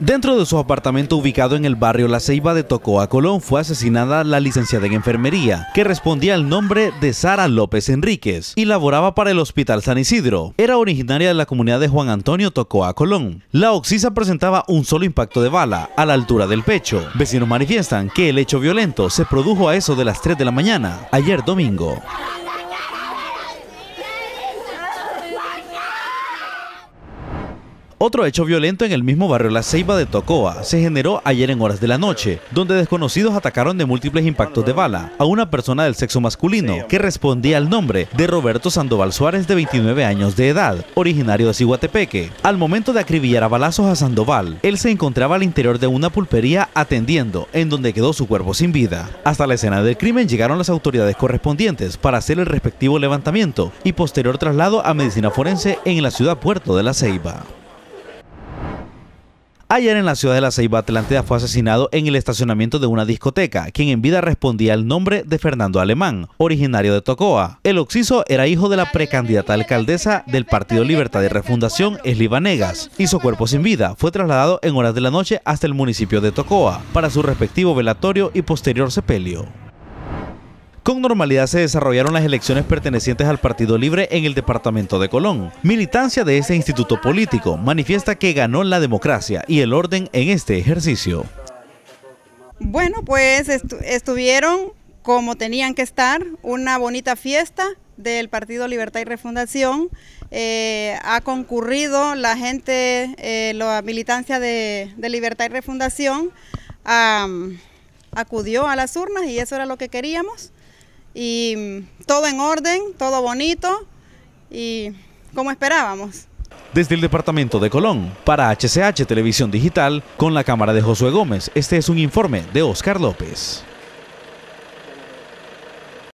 Dentro de su apartamento ubicado en el barrio La Ceiba de Tocoa, Colón, fue asesinada la licenciada en enfermería, que respondía al nombre de Sara López Enríquez y laboraba para el Hospital San Isidro. Era originaria de la comunidad de Juan Antonio Tocoa, Colón. La oxisa presentaba un solo impacto de bala, a la altura del pecho. Vecinos manifiestan que el hecho violento se produjo a eso de las 3 de la mañana, ayer domingo. Otro hecho violento en el mismo barrio La Ceiba de Tocoa se generó ayer en horas de la noche, donde desconocidos atacaron de múltiples impactos de bala a una persona del sexo masculino que respondía al nombre de Roberto Sandoval Suárez de 29 años de edad, originario de Siguatepeque. Al momento de acribillar a balazos a Sandoval, él se encontraba al interior de una pulpería atendiendo, en donde quedó su cuerpo sin vida. Hasta la escena del crimen llegaron las autoridades correspondientes para hacer el respectivo levantamiento y posterior traslado a medicina forense en la ciudad puerto de La Ceiba. Ayer en la ciudad de La Ceiba, Atlántida fue asesinado en el estacionamiento de una discoteca, quien en vida respondía al nombre de Fernando Alemán, originario de Tocoa. El occiso era hijo de la precandidata alcaldesa del Partido Libertad y Refundación, Esli y su cuerpo sin vida fue trasladado en horas de la noche hasta el municipio de Tocoa para su respectivo velatorio y posterior sepelio. Con normalidad se desarrollaron las elecciones pertenecientes al Partido Libre en el departamento de Colón. Militancia de este instituto político manifiesta que ganó la democracia y el orden en este ejercicio. Bueno, pues estuvieron como tenían que estar, una bonita fiesta del Partido Libertad y Refundación. Eh, ha concurrido la gente, eh, la militancia de, Libertad y Refundación, acudió a las urnas y eso era lo que queríamos y mm, todo en orden, todo bonito y como esperábamos. Desde el departamento de Colón, para HCH Televisión Digital, con la cámara de Josué Gómez, este es un informe de Oscar López.